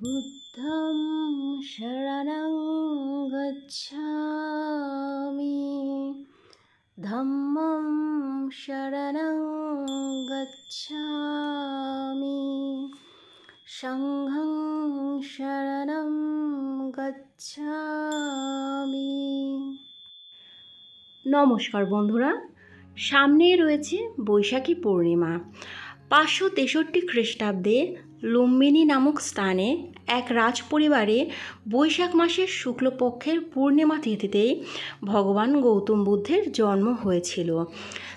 বুদ্ধম শরণং গচ্ছামি ধম্মং শরণং গচ্ছামি সংঘং শরণং গচ্ছামি নমস্কার বন্ধুরা সামনে রয়েছে বৈশাখী পূর্ণিমা পাঁচশো তেষট্টি খ্রিস্টাব্দে লুম্বিনী নামক স্থানে এক রাজপরিবারে বৈশাখ মাসের শুক্লপক্ষের পূর্ণিমা তিথিতেই ভগবান গৌতম বুদ্ধের জন্ম হয়েছিল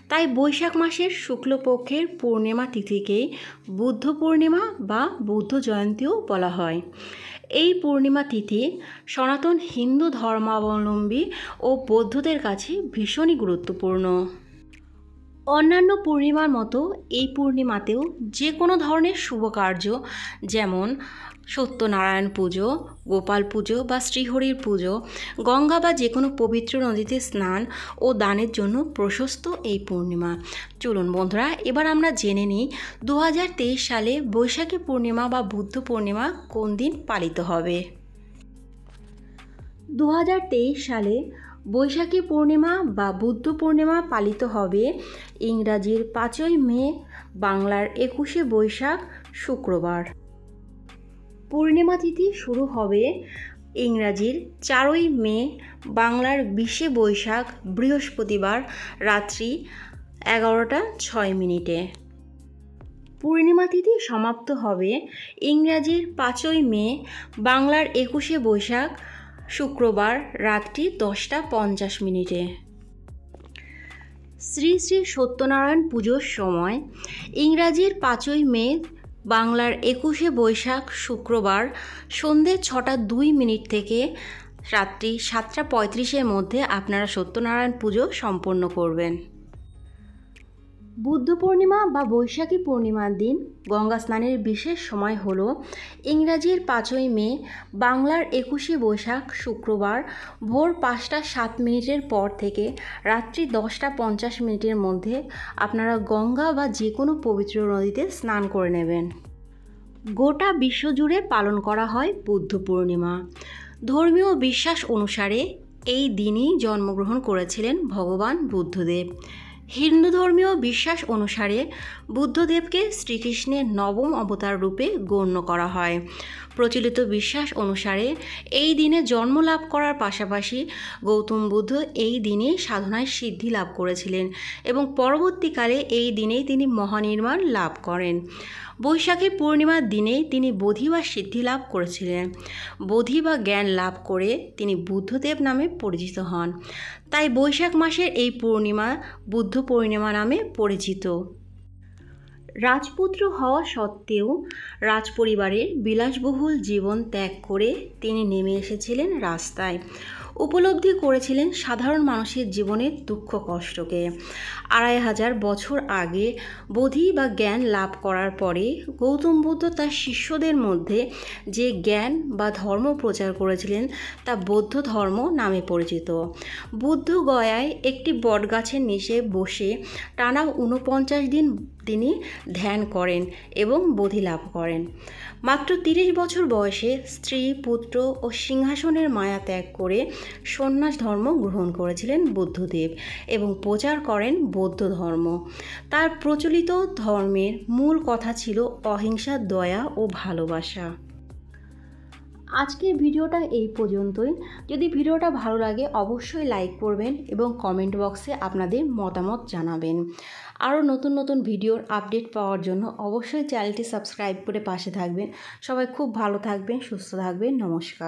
তাই বৈশাখ মাসের শুক্লপক্ষের পূর্ণিমা তিথিকেই বুদ্ধ পূর্ণিমা বা বুদ্ধ জয়ন্তীও বলা হয় এই পূর্ণিমা তিথি সনাতন হিন্দু ধর্মাবলম্বী ও বৌদ্ধদের কাছে ভীষণই গুরুত্বপূর্ণ অন্যান্য পূর্ণিমার মতো এই পূর্ণিমাতেও যে কোনো ধরনের শুভ কার্য যেমন সত্যনারায়ণ পুজো গোপাল পুজো বা শ্রীহরির পুজো গঙ্গা বা যে কোনো পবিত্র নদীতে স্নান ও দানের জন্য প্রশস্ত এই পূর্ণিমা চলুন বন্ধুরা এবার আমরা জেনে নিই দু সালে বৈশাখী পূর্ণিমা বা বুদ্ধ পূর্ণিমা কোন দিন পালিত হবে দু সালে বৈশাখী পূর্ণিমা বা বুদ্ধ পূর্ণিমা পালিত হবে ইংরাজির পাঁচই মে বাংলার একুশে বৈশাখ শুক্রবার পূর্ণিমা তিথি শুরু হবে ইংরাজির চারই মে বাংলার বিশে বৈশাখ বৃহস্পতিবার রাত্রি এগারোটা ছয় মিনিটে পূর্ণিমা তিথি সমাপ্ত হবে ইংরাজির পাঁচই মে বাংলার একুশে বৈশাখ শুক্রবার রাত্রি দশটা পঞ্চাশ মিনিটে শ্রী শ্রী সত্যনারায়ণ পুজোর সময় ইংরাজির পাঁচই মে বাংলার একুশে বৈশাখ শুক্রবার সন্ধে ছটা দুই মিনিট থেকে রাত্রি সাতটা পঁয়ত্রিশের মধ্যে আপনারা সত্যনারায়ণ পুজো সম্পন্ন করবেন বুদ্ধ পূর্ণিমা বা বৈশাখী পূর্ণিমার দিন গঙ্গা স্নানের বিশেষ সময় হল ইংরাজির পাঁচই মে বাংলার একুশে বৈশাখ শুক্রবার ভোর পাঁচটা সাত মিনিটের পর থেকে রাত্রি দশটা পঞ্চাশ মিনিটের মধ্যে আপনারা গঙ্গা বা যে কোনো পবিত্র নদীতে স্নান করে নেবেন গোটা বিশ্বজুড়ে পালন করা হয় বুদ্ধ পূর্ণিমা ধর্মীয় বিশ্বাস অনুসারে এই দিনই জন্মগ্রহণ করেছিলেন ভগবান বুদ্ধদেব হিন্দু ধর্মীয় বিশ্বাস অনুসারে বুদ্ধদেবকে শ্রীকৃষ্ণের নবম অবতার রূপে গণ্য করা হয় প্রচলিত বিশ্বাস অনুসারে এই দিনে জন্ম লাভ করার পাশাপাশি গৌতম বুদ্ধ এই দিনে সাধনায় সিদ্ধি লাভ করেছিলেন এবং পরবর্তীকালে এই দিনেই তিনি মহানির্মাণ লাভ করেন বৈশাখী পূর্ণিমার দিনে তিনি বোধি বা সিদ্ধি লাভ করেছিলেন বোধি বা জ্ঞান লাভ করে তিনি বুদ্ধদেব নামে পরিচিত হন তাই বৈশাখ মাসের এই পূর্ণিমা বুদ্ধ পূর্ণিমা নামে পরিচিত রাজপুত্র হওয়া সত্ত্বেও রাজপরিবারের বিলাসবহুল জীবন ত্যাগ করে তিনি নেমে এসেছিলেন রাস্তায় উপলব্ধি করেছিলেন সাধারণ মানুষের জীবনের দুঃখ কষ্টকে আড়াই হাজার বছর আগে বোধি বা জ্ঞান লাভ করার পরে গৌতম বুদ্ধ তার শিষ্যদের মধ্যে যে জ্ঞান বা ধর্ম প্রচার করেছিলেন তা বৌদ্ধ ধর্ম নামে পরিচিত বুদ্ধ গয়ায় একটি বটগাছের নিচে বসে টানা ঊনপঞ্চাশ দিন তিনি ধ্যান করেন এবং বোধি লাভ করেন মাত্র তিরিশ বছর বয়সে স্ত্রী পুত্র ও সিংহাসনের মায়া ত্যাগ করে সন্ন্যাস ধর্ম গ্রহণ করেছিলেন বুদ্ধদেব এবং প্রচার করেন বৌদ্ধ ধর্ম তার প্রচলিত ধর্মের মূল কথা ছিল অহিংসা দয়া ও ভালোবাসা আজকের ভিডিওটা এই পর্যন্তই যদি ভিডিওটা ভালো লাগে অবশ্যই লাইক করবেন এবং কমেন্ট বক্সে আপনাদের মতামত জানাবেন আরও নতুন নতুন ভিডিওর আপডেট পাওয়ার জন্য অবশ্যই চ্যানেলটি সাবস্ক্রাইব করে পাশে থাকবেন সবাই খুব ভালো থাকবেন সুস্থ থাকবেন নমস্কার